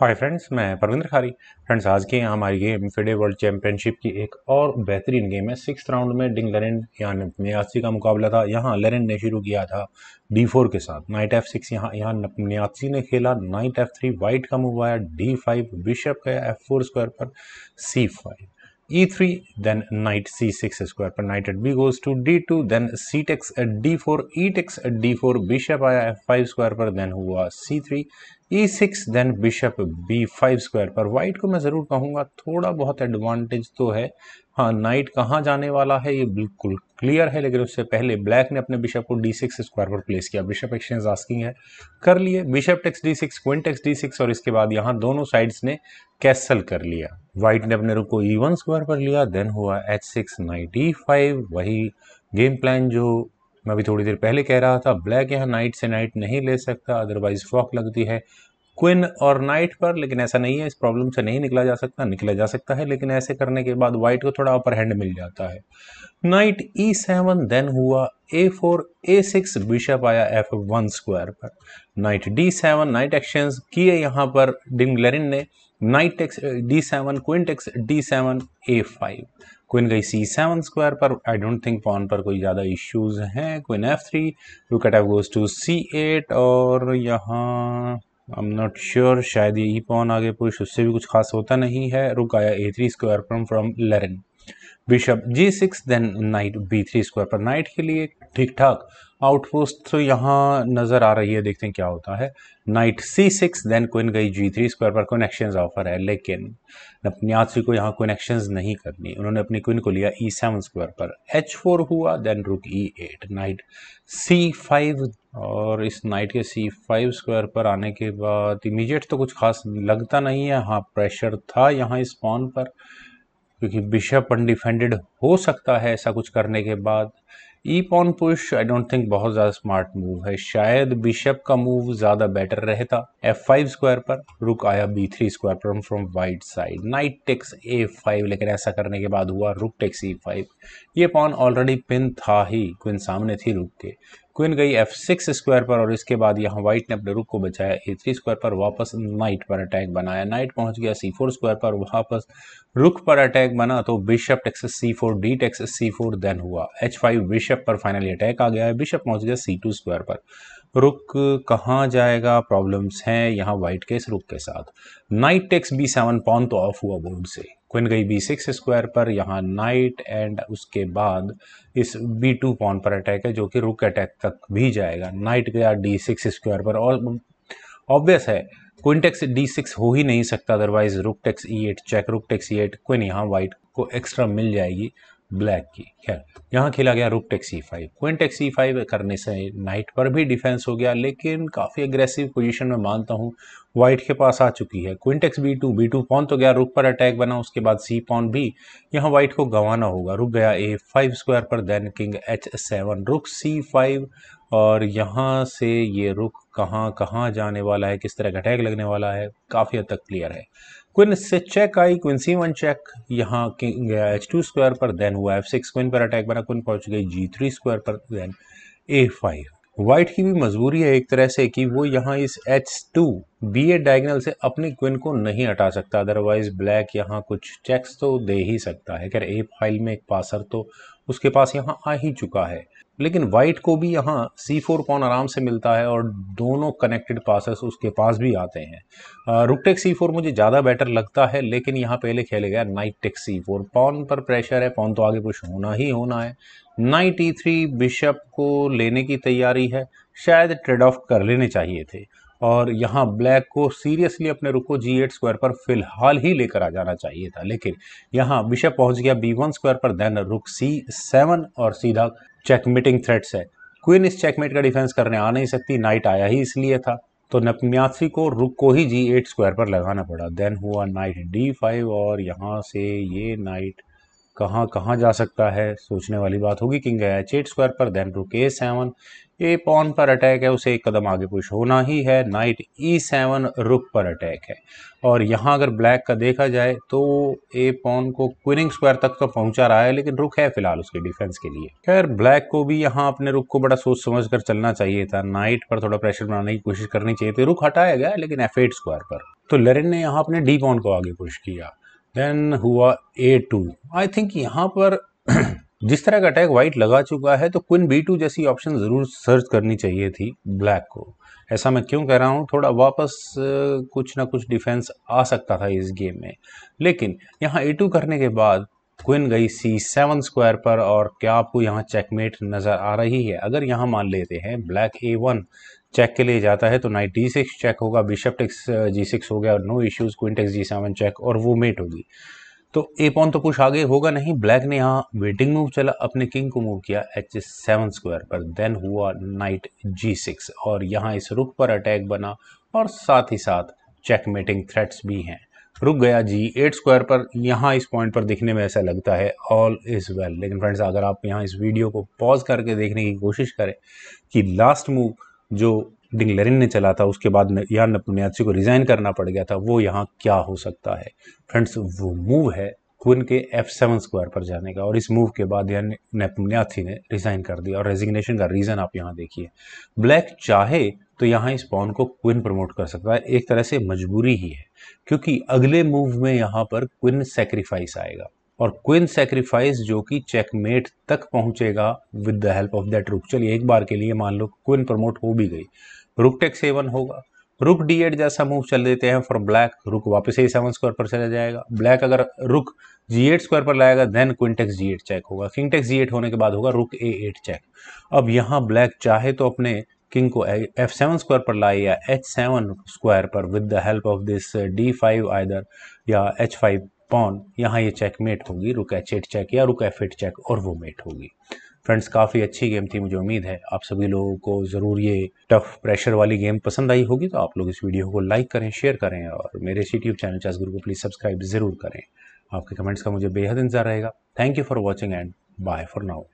hi friends मैं परविंद्र खारी friends आज की हमारी गेम फिडे वर्ल्ड चैंपियनशिप की एक और बेहतरीन गेम है सिक्स राउंड में डिंग लरेन यहाँ न्यासी का मुकाबला था यहाँ लरेंड ने शुरू किया था डी फोर के साथ नाइट एफ सिक्स यहाँ यहाँ न्यासी ने खेला नाइट एफ थ्री वाइट का मूव आया डी फाइव बिशप गया एफ फोर स्क्वायर पर c five e3 then knight c6 square पर knight at b goes to d2 then c takes at d4 e takes at d4 bishop आया f5 square पर then हुआ c3 e6 then bishop b5 square पर white को मैं ज़रूर कहूँगा थोड़ा बहुत advantage तो है हाँ नाइट कहाँ जाने वाला है ये बिल्कुल क्लियर है लेकिन उससे पहले ब्लैक ने अपने बिशप को डी सिक्स स्क्वायर पर प्लेस किया बिशप एक्सचेंज आस्किंग है कर लिए bishop takes d six queen takes d six और इसके बाद यहाँ दोनों साइड्स ने कैसल कर लिया व्हाइट ने अपने रुख को ई वन स्क्वायर पर लिया देन हुआ h six knight e five वही गेम प्लान जो मैं अभी थोड़ी देर पहले कह रहा था ब्लैक यहाँ नाइट से नाइट नहीं ले सकता अदरवाइज फॉक लगती है क्विन और नाइट पर लेकिन ऐसा नहीं है इस प्रॉब्लम से नहीं निकला जा सकता निकला जा सकता है लेकिन ऐसे करने के बाद वाइट को थोड़ा अपर हैंड मिल जाता है नाइट ई सेवन देन हुआ a four a six bishop आया एफ वन स्क्वायर पर knight d seven knight exchange किए यहाँ पर डिमग्लेरिन ने knight x d seven queen takes d seven a five queen गई सी सेवन स्क्वायर पर आई डोंट थिंक पॉन पर कोई ज़्यादा इश्यूज हैं क्विन एफ थ्री रुकेट f goes to c eight और यहाँ आई एम नॉट श्योर शायद ये ई पॉन आगे पुरुष उससे भी कुछ खास होता नहीं है रुक आया ए थ्री स्क्वायर पर फ्रॉम लेरन bishop g six then knight b three square पर नाइट के लिए ठीक ठाक आउटपोस्ट तो यहाँ नज़र आ रही है देखते हैं क्या होता है knight c six then queen गई जी थ्री स्क्वायर पर कनेक्शन ऑफर है लेकिन नपन्यासी को यहाँ कनेक्शन नहीं करनी उन्होंने अपनी क्विन को लिया ई सेवन स्क्वायर पर एच फोर हुआ then rook e eight knight c five और इस नाइट के सी फाइव स्क्वायर पर आने के बाद इमीजिएट तो कुछ खास लगता नहीं है हाँ प्रेशर था यहाँ इस पॉन पर क्योंकि बिशप अनडिफेंडेड हो सकता है ऐसा कुछ करने के बाद e pawn push I don't think बहुत ज़्यादा स्मार्ट मूव है शायद बिशप का मूव ज़्यादा बेटर रहता एफ फाइव स्क्वायर पर रुक आया बी थ्री स्क्वायर पर from white side knight takes a five लेकिन ऐसा करने के बाद हुआ रुक टेक्स ई फाइव ये पॉन ऑलरेडी पिन था ही क्विन सामने थी रुक के क्वीन गई एफ सिक्स स्क्वायर पर और इसके बाद यहाँ व्हाइट ने अपने रुक को बचाया ए थ्री स्क्वायर पर वापस नाइट पर अटैक बनाया नाइट पहुंच गया सी फोर स्क्वायर पर वापस रुक पर अटैक बना तो bishop takes c four d takes c four then हुआ एच फाइव बिशप पर फाइनली अटैक आ गया है बिशप पहुंच गया सी टू स्क्वायर पर रुक कहाँ जाएगा प्रॉब्लम्स हैं यहाँ व्हाइट के इस रुक के साथ knight takes b seven pawn तो ऑफ हुआ बोर्ड से क्वीन गई बी सिक्स स्क्वायर पर यहाँ नाइट एंड उसके बाद इस बी टू पॉन पर अटैक है जो कि रुक अटैक तक भी जाएगा नाइट गया डी सिक्स स्क्वायर पर और ऑब्वियस है क्विन टेक्स डी सिक्स हो ही नहीं सकता otherwise rook takes e eight check rook takes e eight queen यहाँ वाइट को एक्स्ट्रा मिल जाएगी ब्लैक की खैर यहाँ खेला गया rook takes e five queen takes c five करने से नाइट पर भी डिफेंस हो गया लेकिन काफ़ी अग्रेसिव पोजीशन में मानता हूँ वाइट के पास आ चुकी है queen takes b two b two pawn तो गया रुक पर अटैक बना उसके बाद सी पॉन भी यहाँ वाइट को गंवाना होगा रुक गया ए फाइव स्क्वायर पर then king h seven rook c five और यहाँ से ये रुक कहाँ कहाँ जाने वाला है किस तरह का अटैक लगने वाला है काफ़ी हद तक क्लियर है क्विन से चेक आई क्विन सी वन चेक यहाँ गया एच टू स्क्वायर पर देन हुआ एफ सिक्स क्विन पर अटैक बना क्विन पहुंच गई जी थ्री स्क्वायर पर देन ए फाइव व्हाइट की भी मजबूरी है एक तरह से कि वो यहाँ इस h two b a diagonal से अपनी क्विन को नहीं हटा सकता अदरवाइज ब्लैक यहाँ कुछ चेक्स तो दे ही सकता है खैर ए फाइल में एक पासर तो उसके पास यहाँ आ ही चुका है लेकिन वाइट को भी यहाँ सी फोर पॉन आराम से मिलता है और दोनों कनेक्टेड पासेस उसके पास भी आते हैं रुकटेक सी फोर मुझे ज़्यादा बेटर लगता है लेकिन यहाँ पहले खेले गया knight take c four pawn पर प्रेशर है पॉन तो आगे कुछ होना ही होना है नाइट ई थ्री बिशप को लेने की तैयारी है शायद ट्रेड ऑफ कर लेने चाहिए थे और यहाँ ब्लैक को सीरियसली अपने रुख को जी एट स्क्वायर पर फिलहाल ही लेकर आ जाना चाहिए था लेकिन यहाँ बिशप पहुँच गया बी वन स्क्वायर पर देन रुक सी सेवन और सीधा चेकमेटिंग थ्रेट्स है क्वीन इस चेकमेट का डिफेंस करने आ नहीं सकती नाइट आया ही इसलिए था तो नपम्यासी को रुक को ही जी एट स्क्वायर पर लगाना पड़ा देन हुआ नाइट डी फाइव और यहाँ से ये नाइट कहाँ कहाँ जा सकता है सोचने वाली बात होगी किंग है एच एट स्क्वायर पर then rook a seven a pawn पर अटैक है उसे एक कदम आगे पुश होना ही है नाइट ई सेवन रुक पर अटैक है और यहाँ अगर ब्लैक का देखा जाए तो ए पॉन को क्विनिंग स्क्वायर तक तो पहुँचा रहा है लेकिन रुक है फिलहाल उसके डिफेंस के लिए खैर ब्लैक को भी यहाँ अपने रुख को बड़ा सोच समझ कर चलना चाहिए था नाइट पर थोड़ा प्रेशर बनाने की कोशिश करनी चाहिए थी रुख हटाया गया लेकिन एफ एट स्क्वायर पर तो लेरिन ने यहाँ अपने डी पॉन को आगे पुश किया देन हुआ ए टू आई थिंक यहाँ पर जिस तरह का अटैक वाइट लगा चुका है तो क्विन बी टू जैसी ऑप्शन ज़रूर सर्च करनी चाहिए थी ब्लैक को ऐसा मैं क्यों कह रहा हूँ थोड़ा वापस कुछ ना कुछ डिफेंस आ सकता था इस गेम में लेकिन यहाँ ए टू करने के बाद क्विन गई सी सेवन स्क्वायर पर और क्या आपको यहाँ चेकमेट नज़र आ रही है अगर यहाँ मान लेते हैं ब्लैक ए वन चेक के लिए जाता है तो नाइट डी सिक्स चेक होगा बिशप टेक्स जी सिक्स हो गया और no issues queen takes g seven check और वो मेट होगी तो ए पॉन तो कुछ आगे होगा नहीं ब्लैक ने यहाँ वेटिंग मूव चला अपने किंग को मूव किया एच सेवन स्क्वायर पर देन हुआ नाइट जी सिक्स और यहाँ इस रुख पर अटैक बना और साथ ही साथ चेक मेटिंग थ्रेट्स भी हैं रुक गया जी एट स्क्वायर पर यहाँ इस पॉइंट पर दिखने में ऐसा लगता है ऑल इज़ वेल लेकिन फ्रेंड्स अगर आप यहाँ इस वीडियो को पॉज करके देखने की कोशिश करें कि लास्ट मूव जो डिंगलरिन ने चला था उसके बाद यहाँ नपुन्यासी को रिज़ाइन करना पड़ गया था वो यहाँ क्या हो सकता है फ्रेंड्स वो मूव है क्विन के एफ सेवन स्क्वायर पर जाने का और इस मूव के बाद यान नेपन्याथी ने रिज़ाइन कर दिया और रेजिग्नेशन का रीज़न आप यहाँ देखिए ब्लैक चाहे तो यहाँ इस पॉन को क्विन प्रमोट कर सकता है एक तरह से मजबूरी ही है क्योंकि अगले मूव में यहाँ पर क्विन सेक्रीफाइस आएगा और क्विन सेक्रीफाइस जो कि चेकमेट तक पहुंचेगा with the help of that rook चलिए एक बार के लिए मान लो क्विन प्रमोट हो भी गई रुक टेक सेवन होगा रुक डी एट जैसा मूव चल देते हैं फॉर ब्लैक रुक वापस ए सेवन स्क्वायर पर चला जाएगा ब्लैक अगर रुक जी एट स्क्वायर पर लाएगा then queen takes g eight check होगा किंग टेक्स जी एट होने के बाद होगा रुक ए एट चेक अब यहाँ ब्लैक चाहे तो अपने किंग को एफ सेवन स्क्वायर पर लाए या एच सेवन स्क्वायर पर with the help of this d five either या एच फाइव पॉन यहाँ ये चेक मेट होगी रुक एचेट चेक या रुक फिट चेक और वो मेट होगी फ्रेंड्स काफ़ी अच्छी गेम थी मुझे उम्मीद है आप सभी लोगों को ज़रूर ये टफ प्रेशर वाली गेम पसंद आई होगी तो आप लोग इस वीडियो को लाइक करें शेयर करें और मेरे इस यूट्यूब चैनल चैस गुरु को प्लीज़ सब्सक्राइब ज़रूर करें आपके कमेंट्स का मुझे बेहद इंतजार रहेगा thank you for watching and bye for now